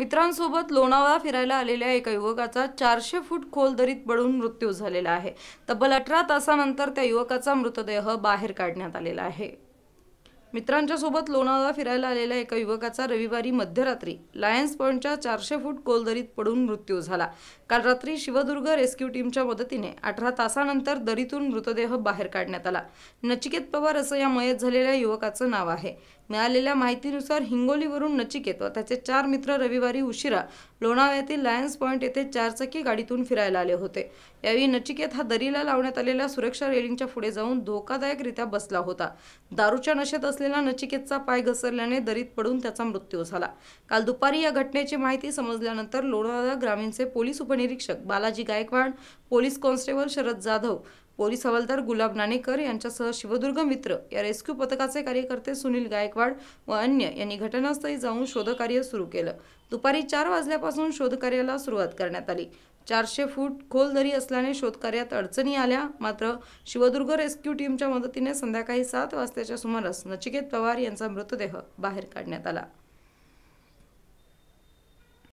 मित्रांसोबत लोणावळा फिरायला आलेल्या एका युवकाचा चारशे फूट खोल दरीत पडून मृत्यू झालेला आहे तब्बल अठरा तासानंतर त्या युवकाचा मृतदेह बाहेर काढण्यात आलेला आहे मित्रांच्या सोबत लोणावळा फिरायला आलेल्या एका युवकाचा रविवारी मध्यरात्री लायन्स पॉईंटच्या चारशे फूट दरीत पडून मृत्यू झाला काल रात्री शिवदुर्ग रेस्क्यू टीमच्या मदतीने अठरा तासानंतर दरीतून मृतदेह बाहेर काढण्यात आला नचिकेत पवार असं या मयत झालेल्या युवकाचं नाव आहे मिळालेल्या माहितीनुसार हिंगोलीवरून नचिकेत व त्याचे चार मित्र रविवारी उशिरा लोणाव्यातील लायन्स पॉईंट येथे चारचाकी गाडीतून फिरायला आले होते यावेळी नचिकेत हा दरीला लावण्यात आलेल्या सुरक्षा रेलिंगच्या पुढे जाऊन धोकादायकरित्या बसला होता दारूच्या नशेत असलेला नचिकेतचा पाय घसरल्याने दरीत पडून त्याचा मृत्यू झाला काल दुपारी या घटनेची माहिती समजल्यानंतर लोणावळा ग्रामीणचे पोलीस उपनिरीक्षक Balaji Gaikwad police constable Sharad Jadhav police हवालदार गुलाब नाणेकर यांच्यासह शिवदुर्ग मित्र या रेस्क्यू पथकाचे कार्यकर्ते सुनील गायकवाड व अन्य यांनी घटनास्थळी जाऊन शोधकार्य सुरू केलं दुपारी चार वाजल्यापासून शोधकार्याला सुरुवात करण्यात आली चारशे फूट खोल दरी असल्याने शोधकार्यात अडचणी आल्या मात्र शिवदुर्ग रेस्क्यू टीमच्या मदतीने संध्याकाळी सात वाजताच्या सुमारास नचिकेत पवार यांचा मृतदेह बाहेर काढण्यात आला